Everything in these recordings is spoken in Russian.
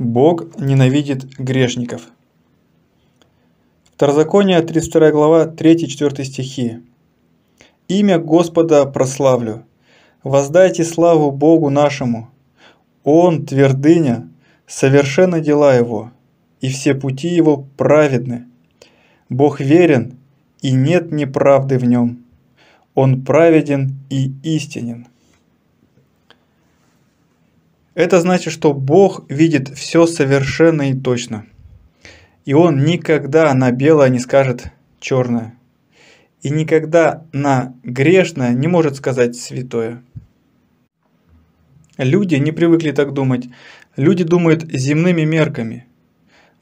Бог ненавидит грешников. Второзаконие, 32 глава, 3-4 стихи. «Имя Господа прославлю, воздайте славу Богу нашему. Он твердыня, совершенно дела Его, и все пути Его праведны. Бог верен, и нет неправды в Нем. Он праведен и истинен». Это значит, что Бог видит все совершенно и точно. И Он никогда на белое не скажет черное. И никогда на грешное не может сказать святое. Люди не привыкли так думать. Люди думают земными мерками.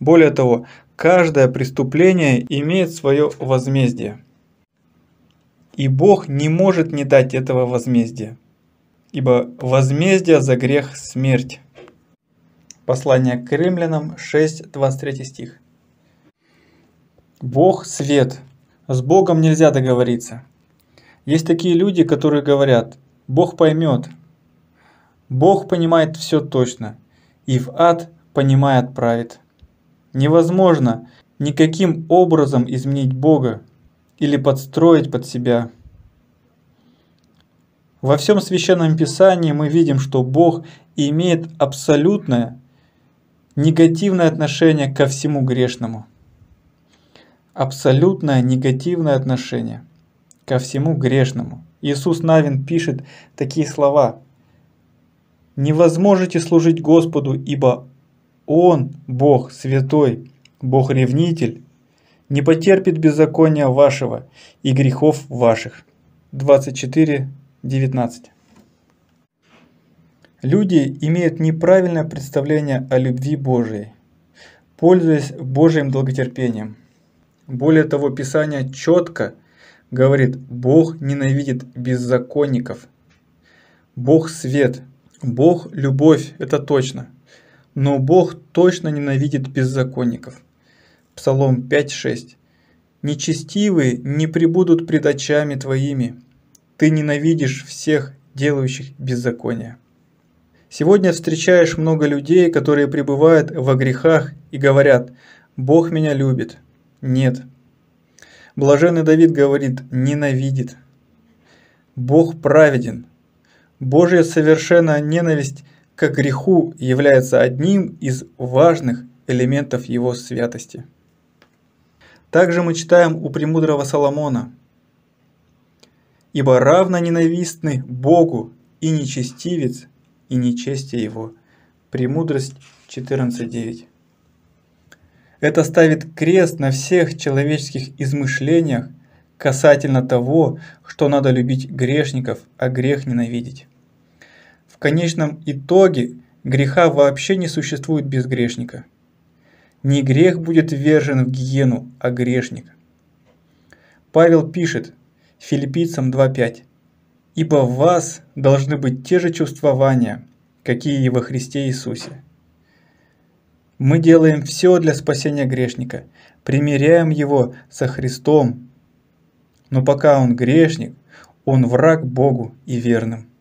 Более того, каждое преступление имеет свое возмездие. И Бог не может не дать этого возмездия ибо возмездие за грех – смерть». Послание к римлянам 6, 23 стих. Бог – свет. С Богом нельзя договориться. Есть такие люди, которые говорят «Бог поймет». Бог понимает все точно, и в ад понимает правит. Невозможно никаким образом изменить Бога или подстроить под себя – во всем Священном Писании мы видим, что Бог имеет абсолютное негативное отношение ко всему грешному. Абсолютное негативное отношение ко всему грешному. Иисус Навин пишет такие слова. «Не возможете служить Господу, ибо Он, Бог святой, Бог-ревнитель, не потерпит беззакония вашего и грехов ваших». 24 19. Люди имеют неправильное представление о любви Божией, пользуясь Божьим долготерпением. Более того, Писание четко говорит, Бог ненавидит беззаконников. Бог свет, Бог любовь, это точно. Но Бог точно ненавидит беззаконников. Псалом 5.6. Нечестивые не прибудут пред очами твоими, ты ненавидишь всех делающих беззаконие. Сегодня встречаешь много людей, которые пребывают во грехах и говорят «Бог меня любит». Нет. Блаженный Давид говорит «ненавидит». Бог праведен. Божья совершенная ненависть к греху является одним из важных элементов его святости. Также мы читаем у премудрого Соломона – ибо равно ненавистны Богу и нечестивец, и нечестие его». Премудрость 14.9. Это ставит крест на всех человеческих измышлениях касательно того, что надо любить грешников, а грех ненавидеть. В конечном итоге греха вообще не существует без грешника. Не грех будет ввержен в гиену, а грешник. Павел пишет – Филиппийцам 2.5. «Ибо в вас должны быть те же чувствования, какие и во Христе Иисусе». Мы делаем все для спасения грешника, примиряем его со Христом, но пока он грешник, он враг Богу и верным.